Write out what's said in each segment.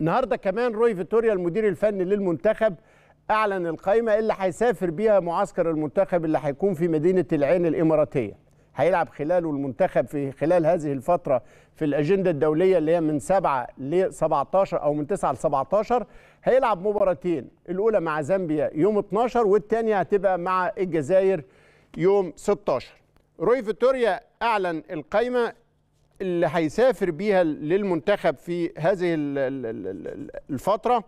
النهارده كمان روي فيتوريا المدير الفني للمنتخب اعلن القائمه اللي هيسافر بيها معسكر المنتخب اللي هيكون في مدينه العين الاماراتيه هيلعب خلاله المنتخب في خلال هذه الفتره في الاجنده الدوليه اللي هي من 7 ل 17 او من 9 ل 17 هيلعب مباراتين الاولى مع زامبيا يوم 12 والثانيه هتبقى مع الجزائر يوم 16 روي فيتوريا اعلن القائمه اللي هيسافر بيها للمنتخب في هذه الفترة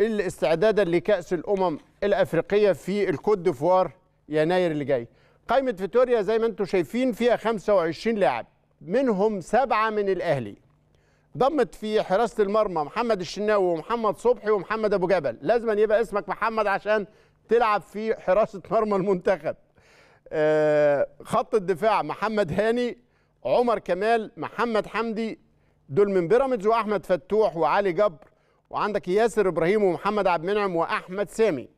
الاستعدادا لكأس الأمم الأفريقية في الكوت ديفوار يناير اللي جاي قائمة فيتوريا زي ما انتم شايفين فيها 25 لاعب منهم سبعة من الأهلي ضمت في حراسة المرمى محمد الشناوي ومحمد صبحي ومحمد أبو جبل لازم أن يبقى اسمك محمد عشان تلعب في حراسة مرمى المنتخب آه، خط الدفاع محمد هاني عمر كمال محمد حمدي دول من بيراميدز واحمد فتوح وعلي جبر وعندك ياسر ابراهيم ومحمد عبد المنعم واحمد سامي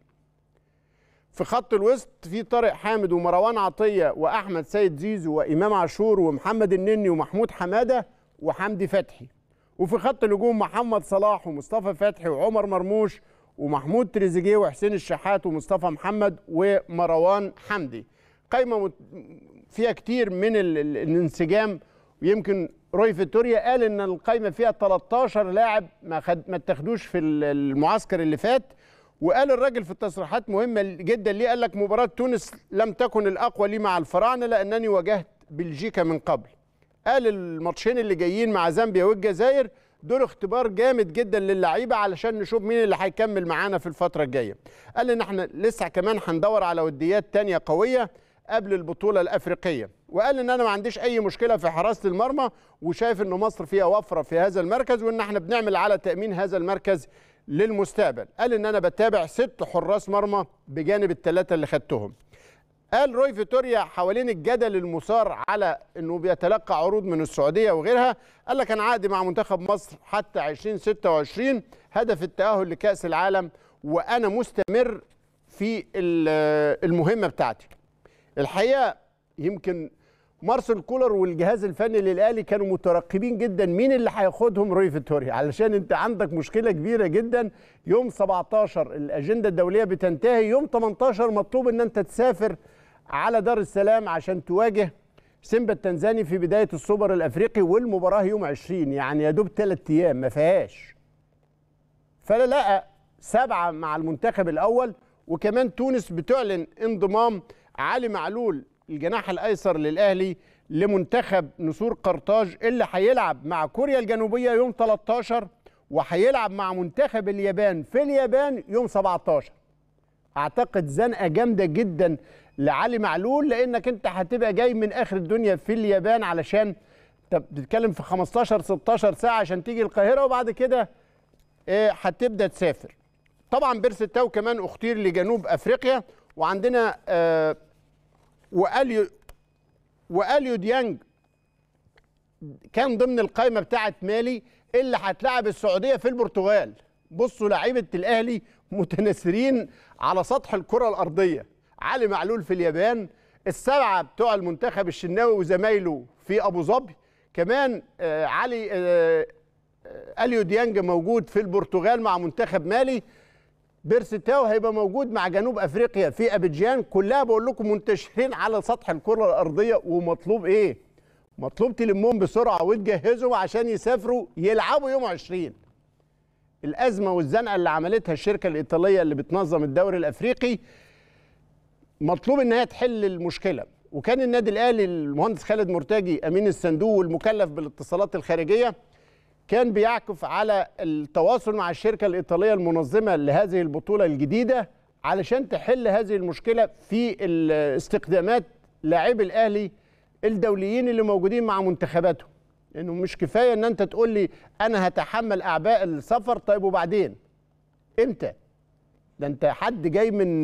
في خط الوسط في طارق حامد ومروان عطيه واحمد سيد زيزو وامام عاشور ومحمد النني ومحمود حماده وحمدي فتحي وفي خط الهجوم محمد صلاح ومصطفى فتحي وعمر مرموش ومحمود تريزيجيه وحسين الشحات ومصطفى محمد ومروان حمدي قايمه فيها كتير من الانسجام ويمكن روي فيتوريا قال ان القايمه فيها 13 لاعب ما خد ما اتخدوش في المعسكر اللي فات وقال الراجل في تصريحات مهمه جدا ليه قال لك مباراه تونس لم تكن الاقوى لي مع الفراعنه لانني واجهت بلجيكا من قبل قال الماتشين اللي جايين مع زامبيا والجزائر دول اختبار جامد جدا للعيبه علشان نشوف مين اللي هيكمل معانا في الفتره الجايه قال ان احنا لسه كمان هندور على وديات تانية قويه قبل البطوله الافريقيه وقال ان انا ما عنديش اي مشكله في حراسه المرمى وشايف ان مصر فيها وفره في هذا المركز وان احنا بنعمل على تامين هذا المركز للمستقبل قال ان انا بتابع ست حراس مرمى بجانب الثلاثه اللي خدتهم قال روي فيتوريا حوالين الجدل المثار على انه بيتلقى عروض من السعوديه وغيرها قال لك انا عقدي مع منتخب مصر حتى 2026 هدف التاهل لكاس العالم وانا مستمر في المهمه بتاعتي الحقيقه يمكن مارسيل كولر والجهاز الفني للاهلي كانوا مترقبين جدا مين اللي هياخدهم روي فيتوريا علشان انت عندك مشكله كبيره جدا يوم 17 الاجنده الدوليه بتنتهي يوم 18 مطلوب ان انت تسافر على دار السلام عشان تواجه سيمبا التنزاني في بدايه السوبر الافريقي والمباراه يوم 20 يعني يا دوب ثلاث ايام ما فيهاش فلا لا سبعه مع المنتخب الاول وكمان تونس بتعلن انضمام علي معلول الجناح الايسر للاهلي لمنتخب نسور قرطاج اللي هيلعب مع كوريا الجنوبيه يوم 13 وهيلعب مع منتخب اليابان في اليابان يوم 17 اعتقد زنقه جامده جدا لعلي معلول لانك انت هتبقى جاي من اخر الدنيا في اليابان علشان انت بتتكلم في 15 16 ساعه عشان تيجي القاهره وبعد كده آه، هتبدا تسافر طبعا بيرس التاو كمان اختير لجنوب افريقيا وعندنا آه، واليو واليو ديانج كان ضمن القائمه بتاعه مالي اللي هتلاعب السعوديه في البرتغال بصوا لعيبه الاهلي متناثرين على سطح الكره الارضيه علي معلول في اليابان السبعه بتوع المنتخب الشناوي وزمايله في ابو ظبي كمان آه، علي آه، اليو ديانج موجود في البرتغال مع منتخب مالي بيرس تاو هيبقى موجود مع جنوب افريقيا في ابيجان كلها بقول لكم منتشرين على سطح الكره الارضيه ومطلوب ايه؟ مطلوب تلمهم بسرعه وتجهزهم عشان يسافروا يلعبوا يوم 20 الازمه والزنقه اللي عملتها الشركه الايطاليه اللي بتنظم الدوري الافريقي مطلوب انها تحل المشكله وكان النادي الاهلي المهندس خالد مرتجي امين الصندوق والمكلف بالاتصالات الخارجيه كان بيعكف على التواصل مع الشركة الإيطالية المنظمة لهذه البطولة الجديدة علشان تحل هذه المشكلة في استقدامات لاعبي الأهلي الدوليين اللي موجودين مع منتخباتهم يعني مش كفايه ان انت تقول لي انا هتحمل اعباء السفر طيب وبعدين امتى ده انت حد جاي من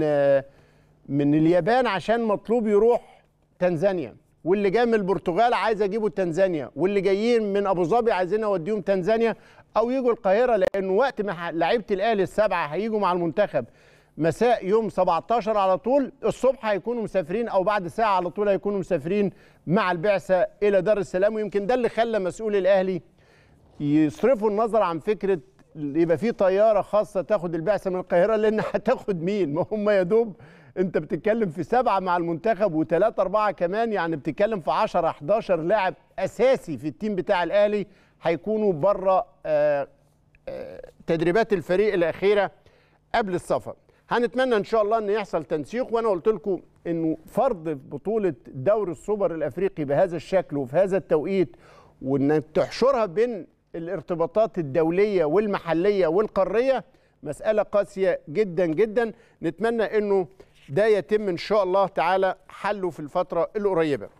من اليابان عشان مطلوب يروح تنزانيا واللي جاي من البرتغال عايز اجيبه تنزانيا واللي جايين من ابو ظبي عايزين اوديهم تنزانيا او يجوا القاهره لان وقت ما لعيبه الاهلي السبعه هيجوا مع المنتخب مساء يوم 17 على طول الصبح هيكونوا مسافرين او بعد ساعه على طول هيكونوا مسافرين مع البعثه الى دار السلام ويمكن ده اللي خلى مسؤول الاهلي يصرفوا النظر عن فكره يبقى في طياره خاصه تاخد البعثه من القاهره لان هتاخد مين ما هم يا دوب انت بتتكلم في سبعه مع المنتخب وثلاثه اربعه كمان يعني بتتكلم في 10 11 لاعب اساسي في التيم بتاع الاهلي هيكونوا بره آه، آه، تدريبات الفريق الاخيره قبل السفر. هنتمنى ان شاء الله ان يحصل تنسيق وانا قلت لكم انه فرض بطوله دوري السوبر الافريقي بهذا الشكل وفي هذا التوقيت وان تحشرها بين الارتباطات الدوليه والمحليه والقاريه مساله قاسيه جدا جدا نتمنى انه ده يتم ان شاء الله تعالى حله في الفتره القريبه